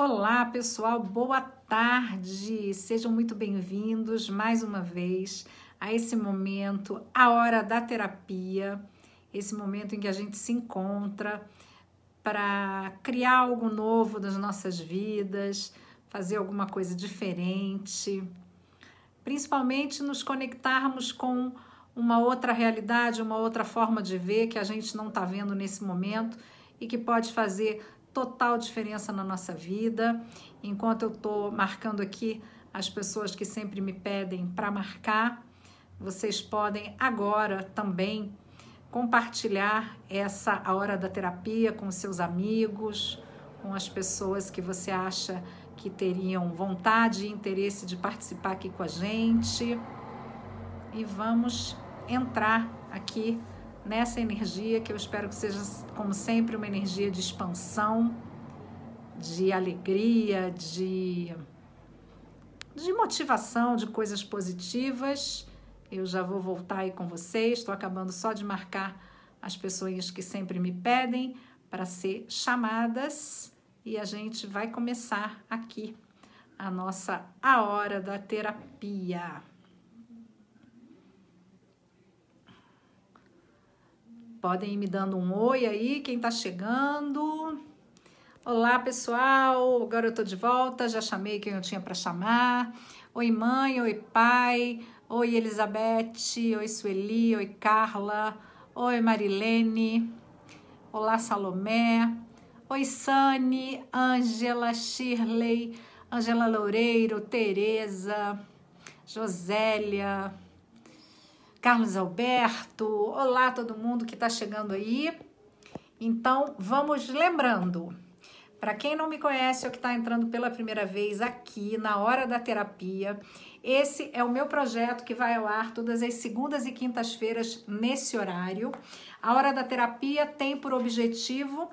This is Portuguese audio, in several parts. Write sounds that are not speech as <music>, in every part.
Olá, pessoal, boa tarde. Sejam muito bem-vindos mais uma vez a esse momento, a hora da terapia, esse momento em que a gente se encontra para criar algo novo nas nossas vidas, fazer alguma coisa diferente, principalmente nos conectarmos com uma outra realidade, uma outra forma de ver que a gente não está vendo nesse momento e que pode fazer total diferença na nossa vida. Enquanto eu estou marcando aqui as pessoas que sempre me pedem para marcar, vocês podem agora também compartilhar essa a hora da terapia com seus amigos, com as pessoas que você acha que teriam vontade e interesse de participar aqui com a gente. E vamos entrar aqui nessa energia que eu espero que seja, como sempre, uma energia de expansão, de alegria, de, de motivação, de coisas positivas. Eu já vou voltar aí com vocês, estou acabando só de marcar as pessoas que sempre me pedem para ser chamadas e a gente vai começar aqui a nossa A Hora da Terapia. Podem ir me dando um oi aí, quem está chegando. Olá, pessoal. Agora eu estou de volta, já chamei quem eu tinha para chamar. Oi, mãe, oi, pai. Oi, Elizabeth. Oi, Sueli. Oi, Carla. Oi, Marilene. Olá, Salomé. Oi, Sani, Ângela, Shirley, Ângela Loureiro, Tereza, Josélia. Carlos Alberto, olá todo mundo que está chegando aí. Então, vamos lembrando. Para quem não me conhece ou que está entrando pela primeira vez aqui na Hora da Terapia, esse é o meu projeto que vai ao ar todas as segundas e quintas-feiras nesse horário. A Hora da Terapia tem por objetivo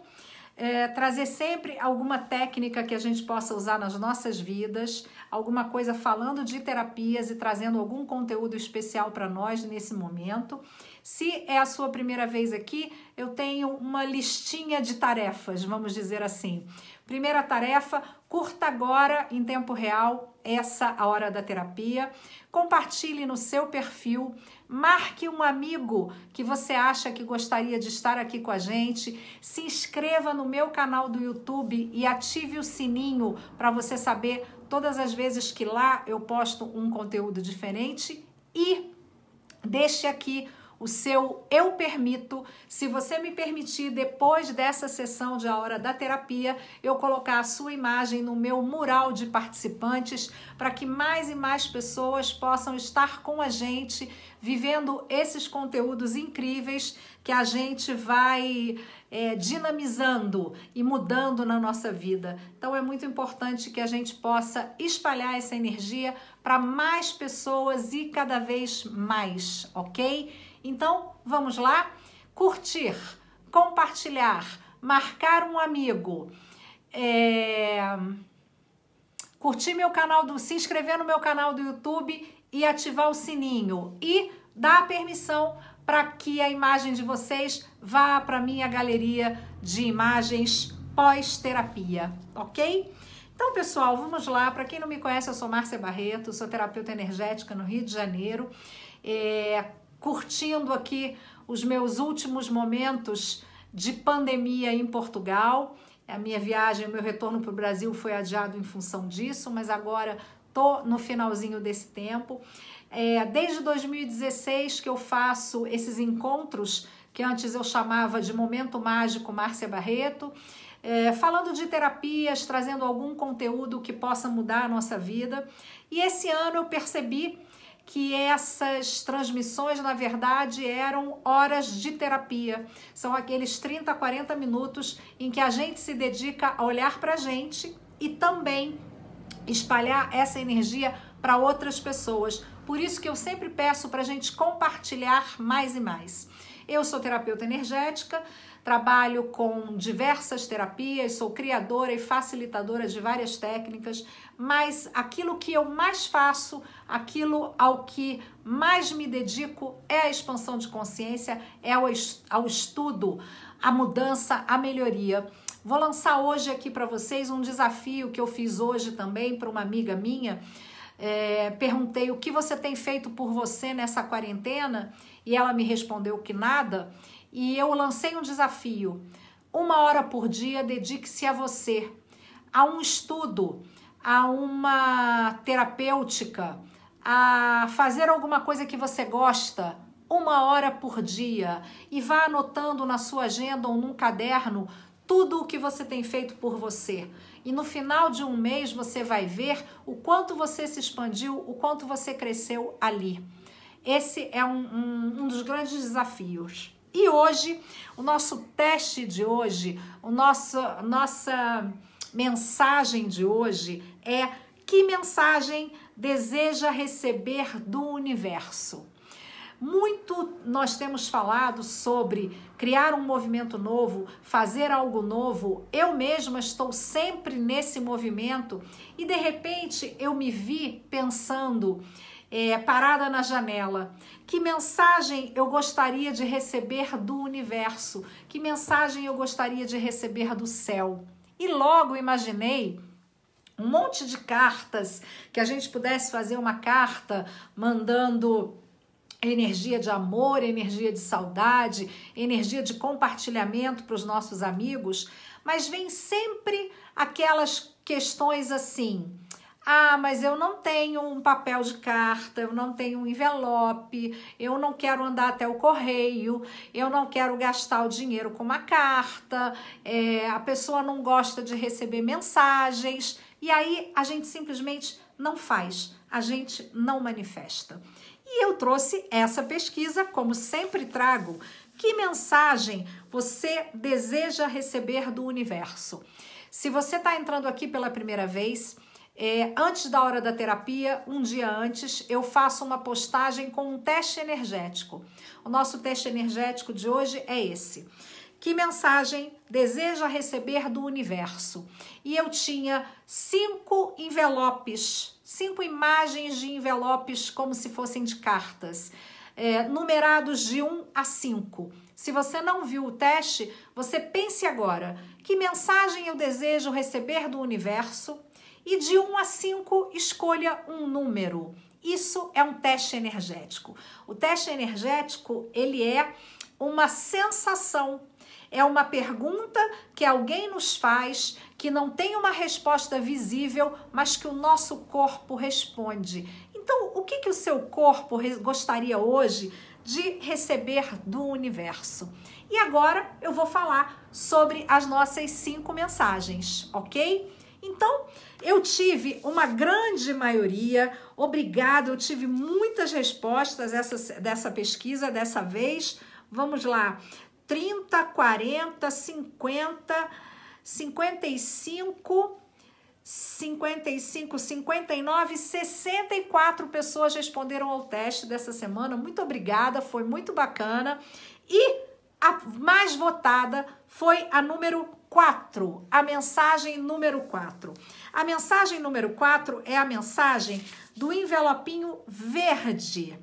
é, trazer sempre alguma técnica que a gente possa usar nas nossas vidas, alguma coisa falando de terapias e trazendo algum conteúdo especial para nós nesse momento. Se é a sua primeira vez aqui, eu tenho uma listinha de tarefas, vamos dizer assim. Primeira tarefa, curta agora em tempo real essa a hora da terapia. Compartilhe no seu perfil Marque um amigo que você acha que gostaria de estar aqui com a gente. Se inscreva no meu canal do YouTube e ative o sininho para você saber todas as vezes que lá eu posto um conteúdo diferente. E deixe aqui o seu eu permito. Se você me permitir, depois dessa sessão de A Hora da Terapia, eu colocar a sua imagem no meu mural de participantes para que mais e mais pessoas possam estar com a gente, vivendo esses conteúdos incríveis que a gente vai é, dinamizando e mudando na nossa vida. Então é muito importante que a gente possa espalhar essa energia para mais pessoas e cada vez mais, ok? Então, vamos lá? Curtir, compartilhar, marcar um amigo, é... curtir meu canal, do... se inscrever no meu canal do YouTube e ativar o sininho. E dar permissão para que a imagem de vocês vá para minha galeria de imagens pós-terapia, ok? Então, pessoal, vamos lá. Para quem não me conhece, eu sou Márcia Barreto, sou terapeuta energética no Rio de Janeiro. É, curtindo aqui os meus últimos momentos de pandemia em Portugal. A minha viagem, o meu retorno para o Brasil foi adiado em função disso, mas agora estou no finalzinho desse tempo. É, desde 2016 que eu faço esses encontros que antes eu chamava de Momento Mágico Márcia Barreto, é, falando de terapias, trazendo algum conteúdo que possa mudar a nossa vida. E esse ano eu percebi que essas transmissões, na verdade, eram horas de terapia. São aqueles 30, 40 minutos em que a gente se dedica a olhar para a gente e também espalhar essa energia para outras pessoas. Por isso que eu sempre peço para a gente compartilhar mais e mais. Eu sou terapeuta energética, Trabalho com diversas terapias, sou criadora e facilitadora de várias técnicas, mas aquilo que eu mais faço, aquilo ao que mais me dedico é a expansão de consciência, é ao estudo, a mudança, a melhoria. Vou lançar hoje aqui para vocês um desafio que eu fiz hoje também para uma amiga minha. É, perguntei o que você tem feito por você nessa quarentena e ela me respondeu que nada e eu lancei um desafio. Uma hora por dia dedique-se a você, a um estudo, a uma terapêutica, a fazer alguma coisa que você gosta, uma hora por dia, e vá anotando na sua agenda ou num caderno tudo o que você tem feito por você. E no final de um mês você vai ver o quanto você se expandiu, o quanto você cresceu ali. Esse é um, um, um dos grandes desafios. E hoje, o nosso teste de hoje, o nosso, nossa mensagem de hoje é que mensagem deseja receber do universo? Muito nós temos falado sobre criar um movimento novo, fazer algo novo. Eu mesma estou sempre nesse movimento e de repente eu me vi pensando é, parada na janela. Que mensagem eu gostaria de receber do universo? Que mensagem eu gostaria de receber do céu? E logo imaginei um monte de cartas que a gente pudesse fazer uma carta mandando energia de amor, energia de saudade, energia de compartilhamento para os nossos amigos, mas vem sempre aquelas questões assim: ah, mas eu não tenho um papel de carta, eu não tenho um envelope, eu não quero andar até o correio, eu não quero gastar o dinheiro com uma carta, é, a pessoa não gosta de receber mensagens, e aí a gente simplesmente não faz, a gente não manifesta. E eu trouxe essa pesquisa, como sempre trago, que mensagem você deseja receber do universo. Se você está entrando aqui pela primeira vez, é, antes da hora da terapia, um dia antes, eu faço uma postagem com um teste energético. O nosso teste energético de hoje é esse. Que mensagem deseja receber do universo? E eu tinha cinco envelopes, cinco imagens de envelopes como se fossem de cartas, é, numerados de um a cinco. Se você não viu o teste, você pense agora: que mensagem eu desejo receber do universo? E de 1 a 5, escolha um número. Isso é um teste energético. O teste energético, ele é uma sensação, é uma pergunta que alguém nos faz que não tem uma resposta visível, mas que o nosso corpo responde. Então, o que, que o seu corpo gostaria hoje de receber do universo? E agora eu vou falar sobre as nossas cinco mensagens, ok? Então, eu tive uma grande maioria, obrigado, eu tive muitas respostas essa, dessa pesquisa dessa vez. Vamos lá, 30, 40, 50, 55, 55, 59, 64 pessoas responderam ao teste dessa semana. Muito obrigada, foi muito bacana. E a mais votada foi a número 4, a mensagem número 4. A mensagem número 4 é a mensagem do envelopinho verde.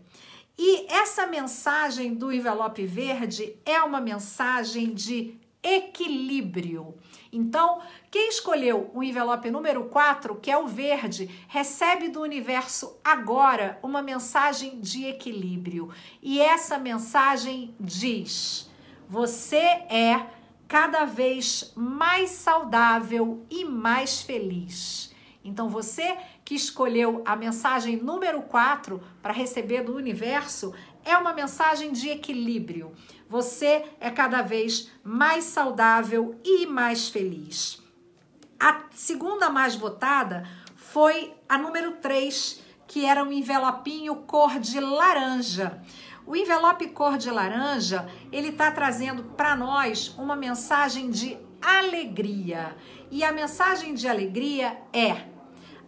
E essa mensagem do envelope verde é uma mensagem de equilíbrio. Então, quem escolheu o envelope número 4, que é o verde, recebe do universo agora uma mensagem de equilíbrio. E essa mensagem diz: você é cada vez mais saudável e mais feliz. Então você que escolheu a mensagem número 4 para receber do universo é uma mensagem de equilíbrio. Você é cada vez mais saudável e mais feliz. A segunda mais votada foi a número 3, que era um envelopinho cor de laranja. O envelope cor de laranja, ele está trazendo para nós uma mensagem de alegria. E a mensagem de alegria é: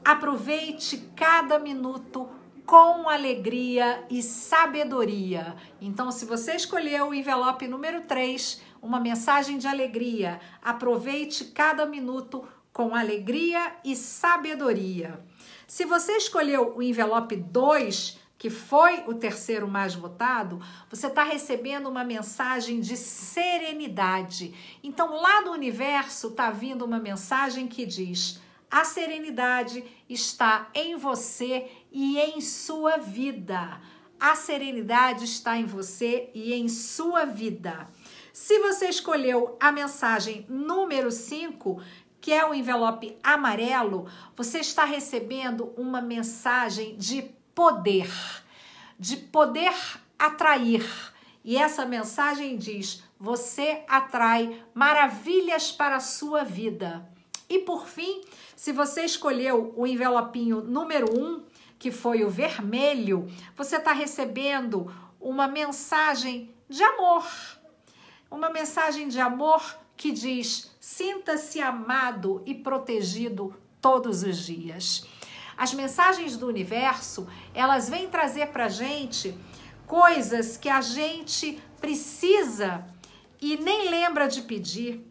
aproveite cada minuto com alegria e sabedoria. Então, se você escolheu o envelope número 3, uma mensagem de alegria, aproveite cada minuto com alegria e sabedoria. Se você escolheu o envelope 2, que foi o terceiro mais votado, você está recebendo uma mensagem de serenidade. Então, lá do universo está vindo uma mensagem que diz: a serenidade está em você e em sua vida. A serenidade está em você e em sua vida. Se você escolheu a mensagem número 5, que é o envelope amarelo, você está recebendo uma mensagem de poder, de poder atrair. E essa mensagem diz: você atrai maravilhas para a sua vida. E por fim, se você escolheu o envelopinho número um, que foi o vermelho, você está recebendo uma mensagem de amor. Uma mensagem de amor que diz: sinta-se amado e protegido todos os dias. As mensagens do universo, elas vêm trazer para gente coisas que a gente precisa e nem lembra de pedir,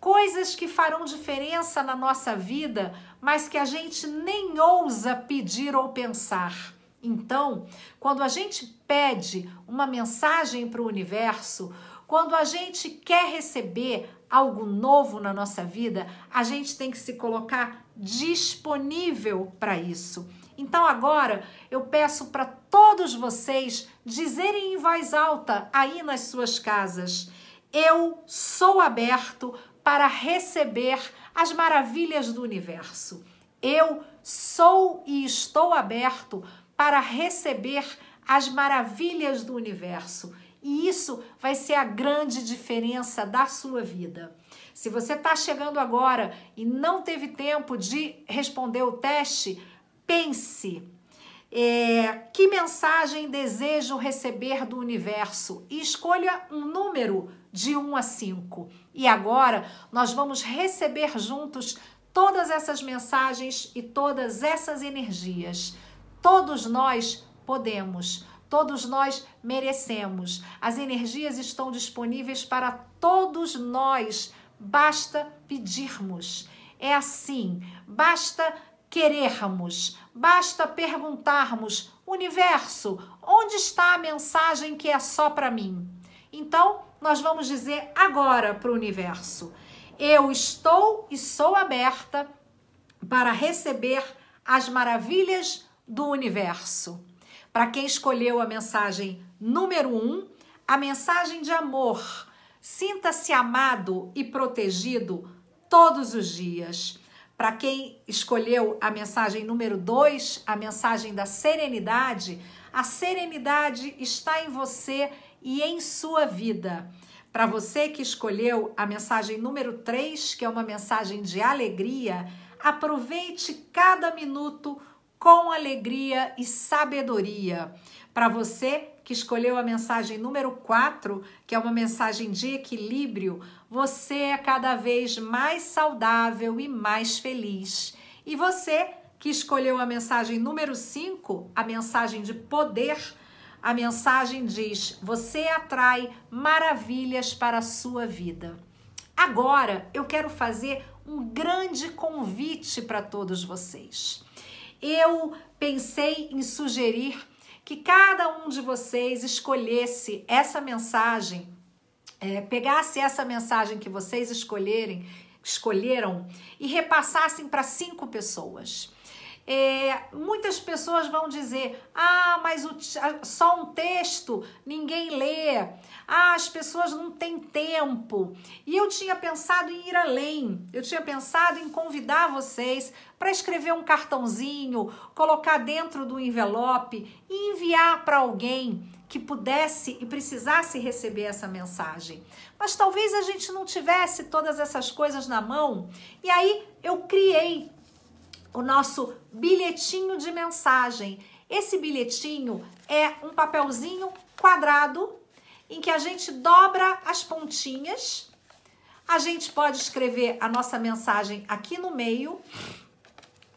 coisas que farão diferença na nossa vida, mas que a gente nem ousa pedir ou pensar. Então, quando a gente pede uma mensagem para o universo, quando a gente quer receber algo novo na nossa vida, a gente tem que se colocar disponível para isso. Então agora eu peço para todos vocês dizerem em voz alta aí nas suas casas: eu sou aberto para receber as maravilhas do universo. Eu sou e estou aberto para receber as maravilhas do universo. E isso vai ser a grande diferença da sua vida. Se você está chegando agora e não teve tempo de responder o teste, pense. É, que mensagem desejo receber do universo? E escolha um número de 1 a 5. E agora nós vamos receber juntos todas essas mensagens e todas essas energias. Todos nós podemos. Todos nós merecemos. As energias estão disponíveis para todos nós. Basta pedirmos. É assim. Basta querermos. Basta perguntarmos: Universo, onde está a mensagem que é só para mim? Então, nós vamos dizer agora para o universo: Eu estou e sou aberta para receber as maravilhas do universo. Para quem escolheu a mensagem número 1, um, a mensagem de amor. Sinta-se amado e protegido todos os dias. Para quem escolheu a mensagem número 2, a mensagem da serenidade, a serenidade está em você e em sua vida. Para você que escolheu a mensagem número 3, que é uma mensagem de alegria, aproveite cada minuto com alegria e sabedoria. Para você que escolheu a mensagem número 4, que é uma mensagem de equilíbrio, você é cada vez mais saudável e mais feliz. E você que escolheu a mensagem número 5, a mensagem de poder, a mensagem diz: você atrai maravilhas para a sua vida. Agora eu quero fazer um grande convite para todos vocês eu pensei em sugerir que cada um de vocês escolhesse essa mensagem, é, pegasse essa mensagem que vocês escolherem, escolheram e repassassem para cinco pessoas. É, muitas pessoas vão dizer: ah, mas o, só um texto ninguém lê, ah, as pessoas não têm tempo. E eu tinha pensado em ir além, eu tinha pensado em convidar vocês para escrever um cartãozinho, colocar dentro do envelope e enviar para alguém que pudesse e precisasse receber essa mensagem. Mas talvez a gente não tivesse todas essas coisas na mão. E aí eu criei o nosso bilhetinho de mensagem. Esse bilhetinho é um papelzinho quadrado em que a gente dobra as pontinhas. A gente pode escrever a nossa mensagem aqui no meio,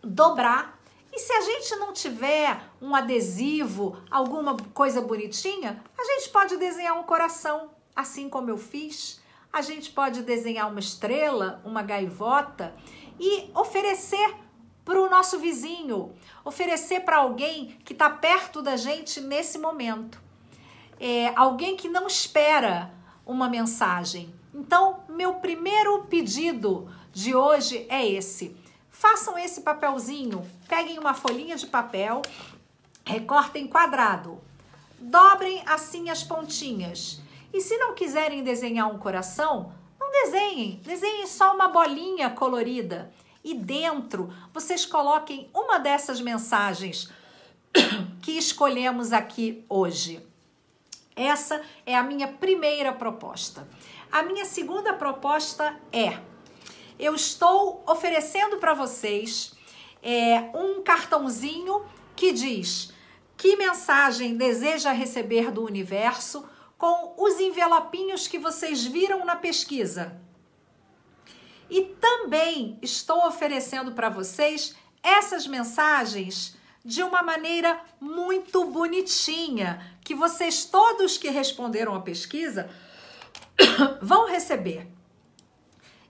dobrar. E se a gente não tiver um adesivo, alguma coisa bonitinha, a gente pode desenhar um coração, assim como eu fiz. A gente pode desenhar uma estrela, uma gaivota e oferecer para o nosso vizinho, oferecer para alguém que está perto da gente nesse momento, é, alguém que não espera uma mensagem. Então, meu primeiro pedido de hoje é esse. Façam esse papelzinho, peguem uma folhinha de papel, recortem quadrado, dobrem assim as pontinhas. E se não quiserem desenhar um coração, não desenhem, desenhem só uma bolinha colorida e dentro vocês coloquem uma dessas mensagens <coughs> que escolhemos aqui hoje. Essa é a minha primeira proposta. A minha segunda proposta é: eu estou oferecendo para vocês é, um cartãozinho que diz que mensagem deseja receber do universo com os envelopinhos que vocês viram na pesquisa. E também estou oferecendo para vocês essas mensagens de uma maneira muito bonitinha, que vocês todos que responderam a pesquisa <coughs> vão receber.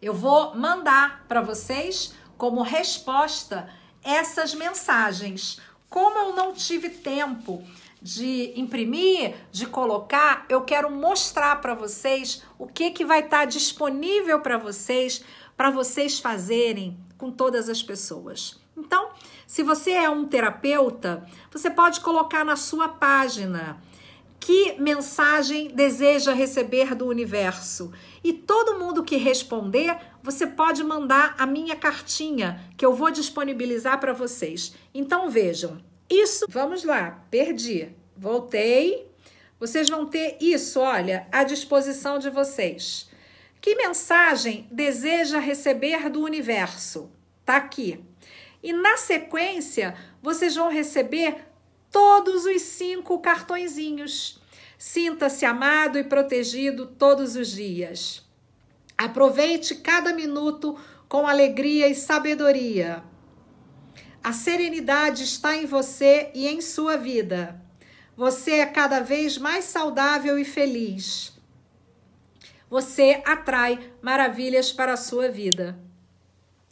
Eu vou mandar para vocês como resposta essas mensagens. Como eu não tive tempo de imprimir, de colocar, eu quero mostrar para vocês o que que vai estar tá disponível para vocês para vocês fazerem com todas as pessoas. Então, se você é um terapeuta, você pode colocar na sua página que mensagem deseja receber do universo. E todo mundo que responder, você pode mandar a minha cartinha que eu vou disponibilizar para vocês. Então vejam, isso, vamos lá, perdi, voltei. Vocês vão ter isso, olha, à disposição de vocês. Que mensagem deseja receber do universo? Tá aqui. E na sequência, vocês vão receber todos os cinco cartõezinhos. Sinta-se amado e protegido todos os dias. Aproveite cada minuto com alegria e sabedoria. A serenidade está em você e em sua vida. Você é cada vez mais saudável e feliz você atrai maravilhas para a sua vida.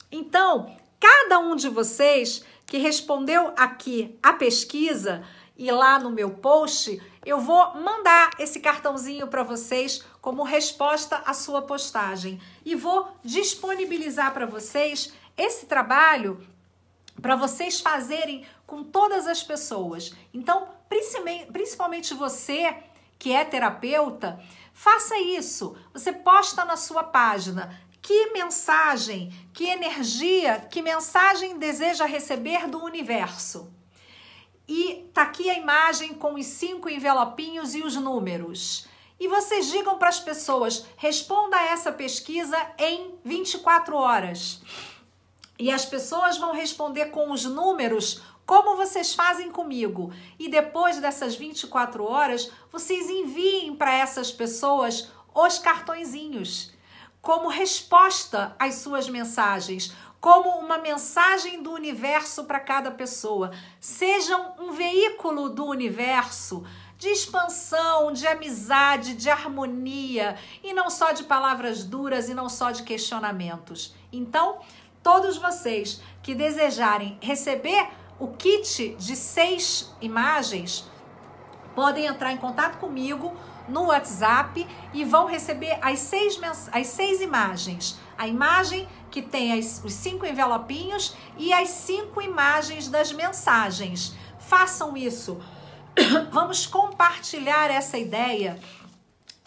Então, cada um de vocês que respondeu aqui a pesquisa e lá no meu post, eu vou mandar esse cartãozinho para vocês como resposta à sua postagem e vou disponibilizar para vocês esse trabalho para vocês fazerem com todas as pessoas. Então, principalmente você que é terapeuta, faça isso. Você posta na sua página que mensagem, que energia, que mensagem deseja receber do universo. E tá aqui a imagem com os cinco envelopinhos e os números. E vocês digam para as pessoas: responda a essa pesquisa em 24 horas. E as pessoas vão responder com os números como vocês fazem comigo. E depois dessas 24 horas, vocês enviem para essas pessoas os cartõezinhos como resposta às suas mensagens, como uma mensagem do universo para cada pessoa. Sejam um veículo do universo de expansão, de amizade, de harmonia e não só de palavras duras e não só de questionamentos. Então, todos vocês que desejarem receber o kit de seis imagens, podem entrar em contato comigo no WhatsApp e vão receber as seis, as seis imagens. A imagem que tem as, os cinco envelopinhos e as cinco imagens das mensagens. Façam isso. <coughs> Vamos compartilhar essa ideia.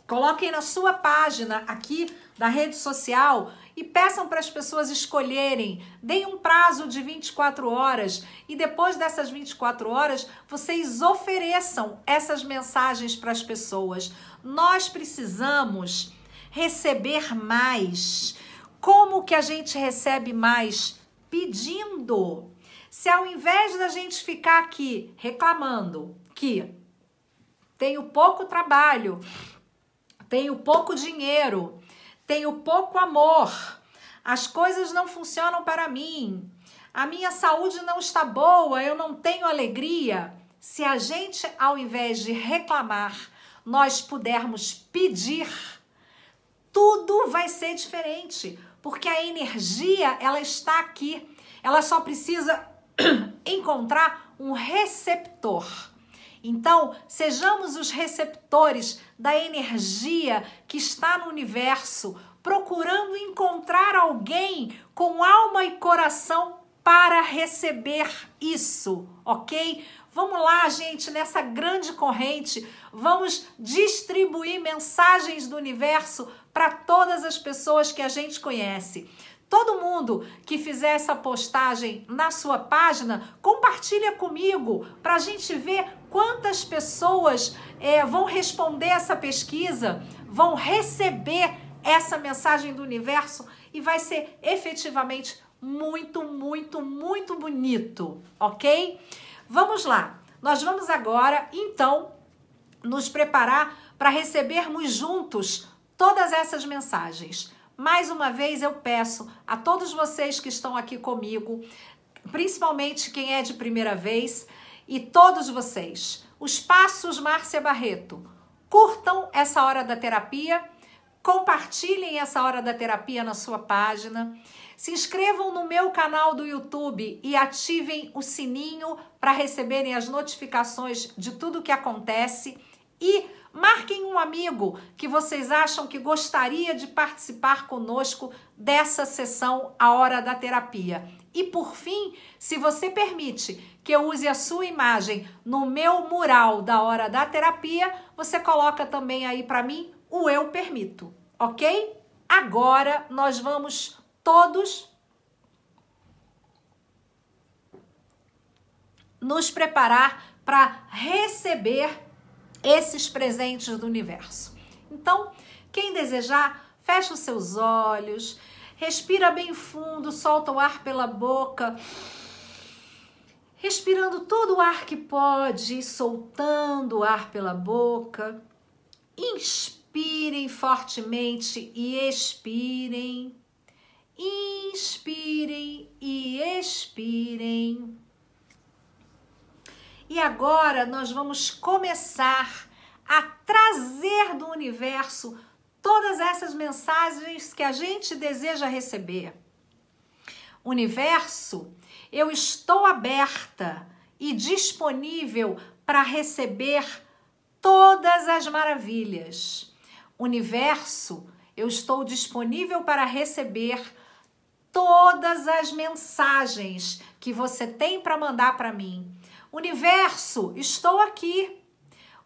Coloquem na sua página aqui da rede social e peçam para as pessoas escolherem. Deem um prazo de 24 horas e depois dessas 24 horas vocês ofereçam essas mensagens para as pessoas. Nós precisamos receber mais. Como que a gente recebe mais? Pedindo. Se ao invés da gente ficar aqui reclamando que tenho pouco trabalho, tenho pouco dinheiro, tenho pouco amor. As coisas não funcionam para mim. A minha saúde não está boa, eu não tenho alegria. Se a gente, ao invés de reclamar, nós pudermos pedir, tudo vai ser diferente, porque a energia ela está aqui. Ela só precisa <clears throat> encontrar um receptor. Então, sejamos os receptores da energia que está no universo, procurando encontrar alguém com alma e coração para receber isso, ok? Vamos lá, gente, nessa grande corrente, vamos distribuir mensagens do universo para todas as pessoas que a gente conhece. Todo mundo que fizer essa postagem na sua página, compartilha comigo para a gente ver Quantas pessoas é, vão responder essa pesquisa, vão receber essa mensagem do universo e vai ser efetivamente muito, muito, muito bonito, ok? Vamos lá. Nós vamos agora, então, nos preparar para recebermos juntos todas essas mensagens. Mais uma vez eu peço a todos vocês que estão aqui comigo, principalmente quem é de primeira vez, e todos vocês, os passos Márcia Barreto. Curtam essa hora da terapia, compartilhem essa hora da terapia na sua página, se inscrevam no meu canal do YouTube e ativem o sininho para receberem as notificações de tudo que acontece e Marquem um amigo que vocês acham que gostaria de participar conosco dessa sessão A Hora da Terapia. E por fim, se você permite que eu use a sua imagem no meu mural da Hora da Terapia, você coloca também aí para mim o eu permito, OK? Agora nós vamos todos nos preparar para receber esses presentes do universo. Então, quem desejar, fecha os seus olhos, respira bem fundo, solta o ar pela boca, respirando todo o ar que pode, soltando o ar pela boca. Inspirem fortemente e expirem. Inspirem e expirem. E agora nós vamos começar a trazer do universo todas essas mensagens que a gente deseja receber. Universo, eu estou aberta e disponível para receber todas as maravilhas. Universo, eu estou disponível para receber todas as mensagens que você tem para mandar para mim. Universo, estou aqui.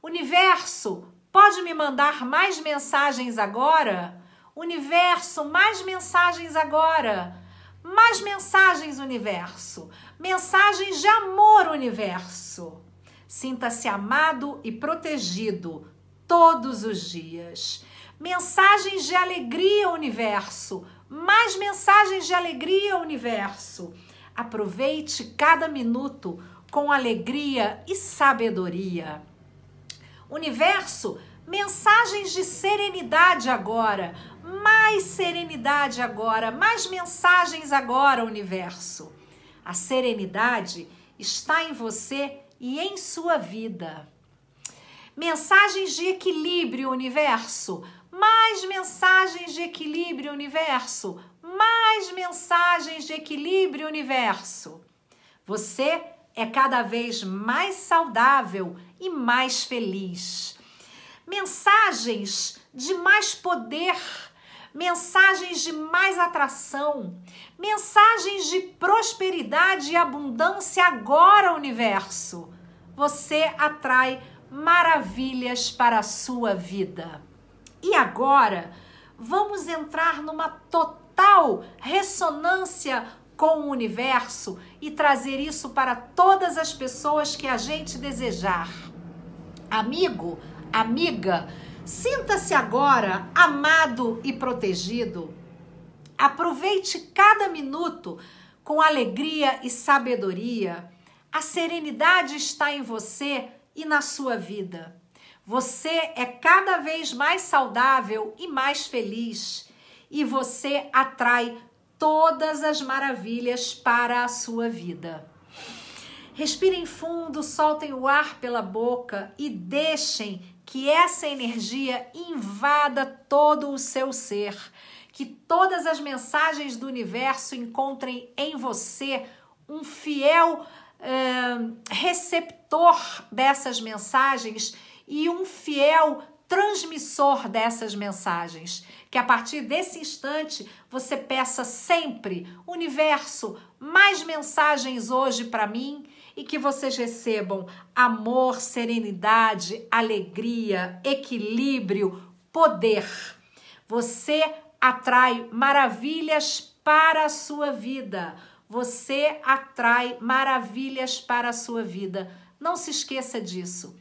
Universo, pode me mandar mais mensagens agora? Universo, mais mensagens agora. Mais mensagens, universo. Mensagens de amor, universo. Sinta-se amado e protegido todos os dias. Mensagens de alegria, universo. Mais mensagens de alegria, universo. Aproveite cada minuto com alegria e sabedoria. Universo, mensagens de serenidade agora, mais serenidade agora, mais mensagens agora, universo. A serenidade está em você e em sua vida. Mensagens de equilíbrio, universo. Mais mensagens de equilíbrio, universo. Mais mensagens de equilíbrio, universo. Você é cada vez mais saudável e mais feliz. Mensagens de mais poder, mensagens de mais atração, mensagens de prosperidade e abundância agora, universo. Você atrai maravilhas para a sua vida. E agora, vamos entrar numa total ressonância com o universo e trazer isso para todas as pessoas que a gente desejar. Amigo, amiga, sinta-se agora amado e protegido. Aproveite cada minuto com alegria e sabedoria. A serenidade está em você e na sua vida. Você é cada vez mais saudável e mais feliz, e você atrai todas as maravilhas para a sua vida. Respirem fundo, soltem o ar pela boca e deixem que essa energia invada todo o seu ser. Que todas as mensagens do universo encontrem em você um fiel eh, receptor dessas mensagens e um fiel transmissor dessas mensagens. Que a partir desse instante você peça sempre, universo, mais mensagens hoje para mim e que vocês recebam amor, serenidade, alegria, equilíbrio, poder. Você atrai maravilhas para a sua vida. Você atrai maravilhas para a sua vida. Não se esqueça disso.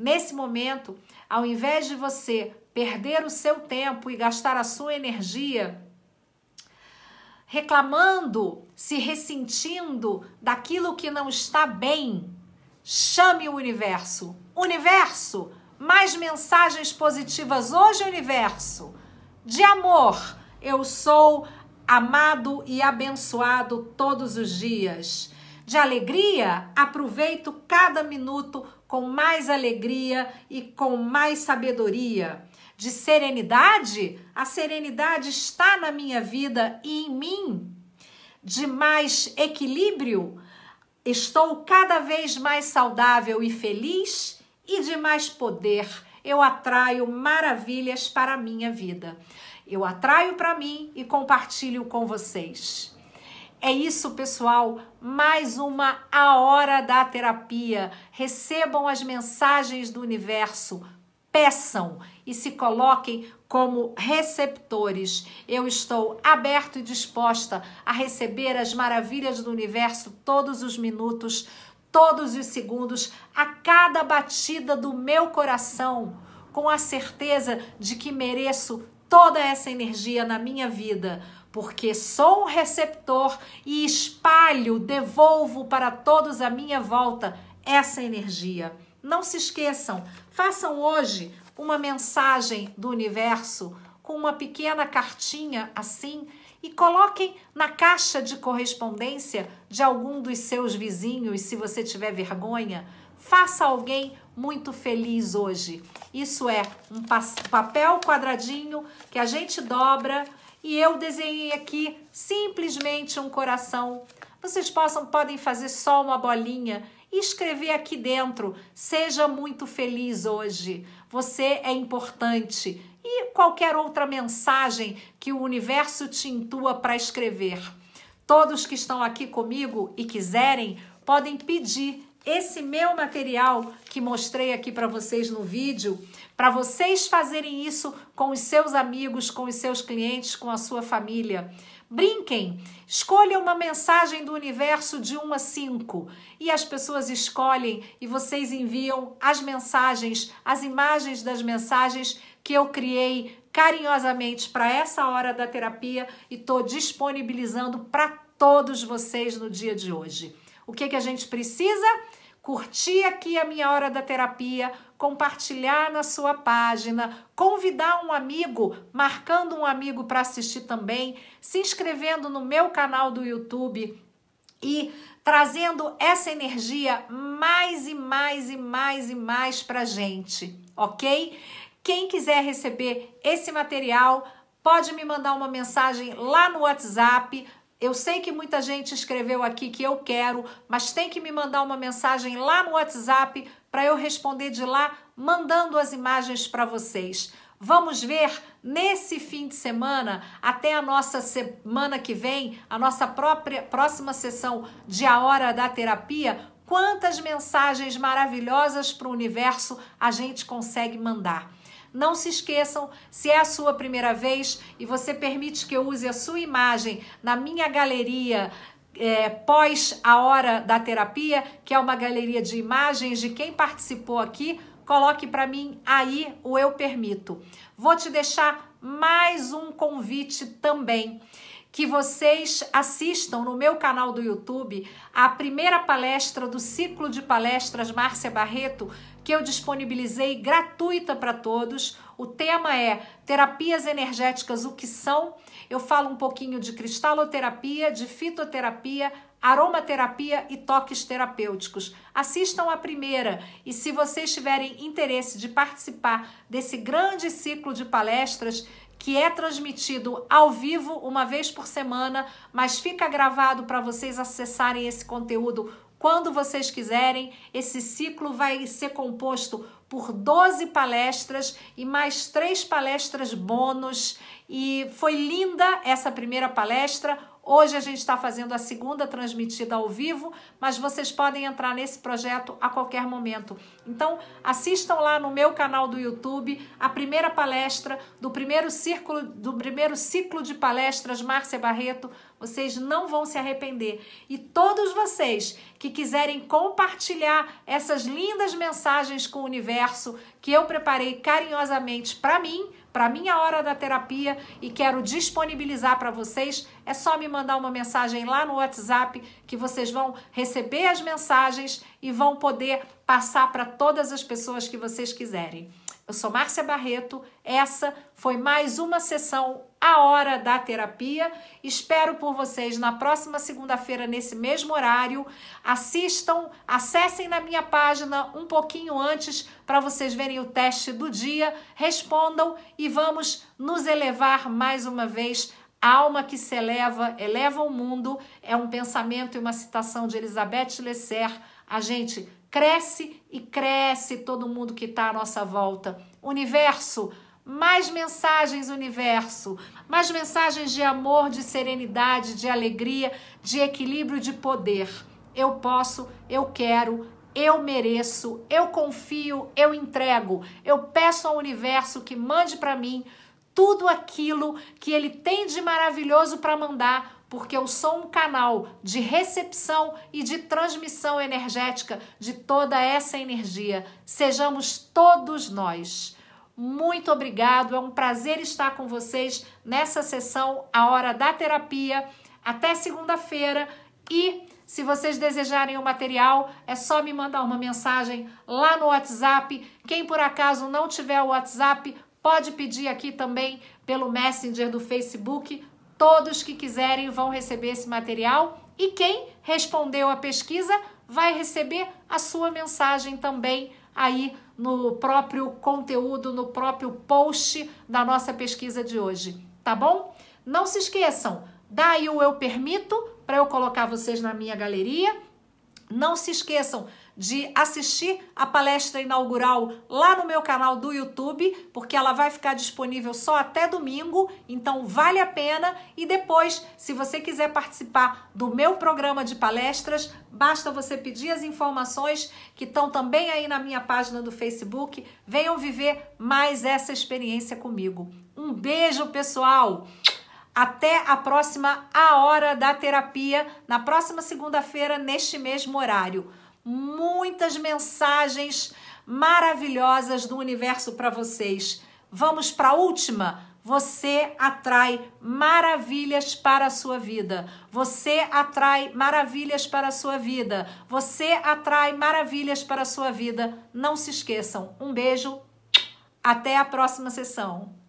Nesse momento, ao invés de você perder o seu tempo e gastar a sua energia reclamando, se ressentindo daquilo que não está bem, chame o universo. Universo, mais mensagens positivas hoje, universo. De amor, eu sou amado e abençoado todos os dias. De alegria, aproveito cada minuto com mais alegria e com mais sabedoria. De serenidade, a serenidade está na minha vida e em mim. De mais equilíbrio, estou cada vez mais saudável e feliz. E de mais poder, eu atraio maravilhas para a minha vida. Eu atraio para mim e compartilho com vocês. É isso, pessoal. Mais uma A Hora da Terapia. Recebam as mensagens do universo, peçam e se coloquem como receptores. Eu estou aberto e disposta a receber as maravilhas do universo todos os minutos, todos os segundos, a cada batida do meu coração, com a certeza de que mereço toda essa energia na minha vida porque sou um receptor e espalho, devolvo para todos à minha volta essa energia. Não se esqueçam, façam hoje uma mensagem do universo com uma pequena cartinha assim e coloquem na caixa de correspondência de algum dos seus vizinhos, se você tiver vergonha. Faça alguém muito feliz hoje. Isso é um papel quadradinho que a gente dobra e eu desenhei aqui simplesmente um coração. Vocês possam, podem fazer só uma bolinha e escrever aqui dentro: seja muito feliz hoje, você é importante. E qualquer outra mensagem que o universo te intua para escrever. Todos que estão aqui comigo e quiserem podem pedir esse meu material que mostrei aqui para vocês no vídeo, para vocês fazerem isso com os seus amigos, com os seus clientes, com a sua família. Brinquem, escolha uma mensagem do universo de 1 a 5 e as pessoas escolhem e vocês enviam as mensagens, as imagens das mensagens que eu criei carinhosamente para essa hora da terapia e estou disponibilizando para todos vocês no dia de hoje. O que, é que a gente precisa? Curtir aqui a minha hora da terapia, compartilhar na sua página, convidar um amigo, marcando um amigo para assistir também, se inscrevendo no meu canal do YouTube e trazendo essa energia mais e mais e mais e mais para gente, ok? Quem quiser receber esse material, pode me mandar uma mensagem lá no WhatsApp eu sei que muita gente escreveu aqui que eu quero, mas tem que me mandar uma mensagem lá no WhatsApp para eu responder de lá, mandando as imagens para vocês. Vamos ver nesse fim de semana, até a nossa semana que vem, a nossa própria próxima sessão de A Hora da Terapia, quantas mensagens maravilhosas para o universo a gente consegue mandar. Não se esqueçam, se é a sua primeira vez e você permite que eu use a sua imagem na minha galeria é, pós a hora da terapia, que é uma galeria de imagens de quem participou aqui, coloque para mim aí o eu permito. Vou te deixar mais um convite também que vocês assistam no meu canal do YouTube a primeira palestra do ciclo de palestras Márcia Barreto que eu disponibilizei gratuita para todos. O tema é terapias energéticas, o que são? Eu falo um pouquinho de cristaloterapia, de fitoterapia, aromaterapia e toques terapêuticos. Assistam a primeira e se vocês tiverem interesse de participar desse grande ciclo de palestras que é transmitido ao vivo uma vez por semana, mas fica gravado para vocês acessarem esse conteúdo quando vocês quiserem, esse ciclo vai ser composto por 12 palestras e mais três palestras bônus. E foi linda essa primeira palestra Hoje a gente está fazendo a segunda transmitida ao vivo, mas vocês podem entrar nesse projeto a qualquer momento. Então, assistam lá no meu canal do YouTube a primeira palestra do primeiro círculo do primeiro ciclo de palestras Márcia Barreto. Vocês não vão se arrepender. E todos vocês que quiserem compartilhar essas lindas mensagens com o universo que eu preparei carinhosamente para mim, para minha hora da terapia e quero disponibilizar para vocês, é só me mandar uma mensagem lá no WhatsApp que vocês vão receber as mensagens e vão poder passar para todas as pessoas que vocês quiserem. Eu sou Márcia Barreto. Essa foi mais uma sessão a hora da terapia. Espero por vocês na próxima segunda-feira, nesse mesmo horário. Assistam, acessem na minha página um pouquinho antes para vocês verem o teste do dia. Respondam e vamos nos elevar mais uma vez. A alma que se eleva, eleva o mundo. É um pensamento e uma citação de Elizabeth Lesser. A gente cresce e cresce todo mundo que está à nossa volta. Universo, mais mensagens, universo, mais mensagens de amor, de serenidade, de alegria, de equilíbrio, de poder. Eu posso, eu quero, eu mereço, eu confio, eu entrego. Eu peço ao universo que mande para mim tudo aquilo que ele tem de maravilhoso para mandar, porque eu sou um canal de recepção e de transmissão energética de toda essa energia. Sejamos todos nós muito obrigado, é um prazer estar com vocês nessa sessão A Hora da Terapia. Até segunda-feira e se vocês desejarem o material, é só me mandar uma mensagem lá no WhatsApp. Quem por acaso não tiver o WhatsApp, pode pedir aqui também pelo Messenger do Facebook. Todos que quiserem vão receber esse material e quem respondeu a pesquisa vai receber a sua mensagem também aí no próprio conteúdo, no próprio post da nossa pesquisa de hoje, tá bom? Não se esqueçam, dá aí o eu permito para eu colocar vocês na minha galeria. Não se esqueçam de assistir a palestra inaugural lá no meu canal do YouTube, porque ela vai ficar disponível só até domingo, então vale a pena. E depois, se você quiser participar do meu programa de palestras, basta você pedir as informações que estão também aí na minha página do Facebook. Venham viver mais essa experiência comigo. Um beijo, pessoal! Até a próxima A Hora da Terapia, na próxima segunda-feira, neste mesmo horário muitas mensagens maravilhosas do universo para vocês. Vamos para a última? Você atrai maravilhas para a sua vida. Você atrai maravilhas para a sua vida. Você atrai maravilhas para a sua vida. Não se esqueçam. Um beijo. Até a próxima sessão.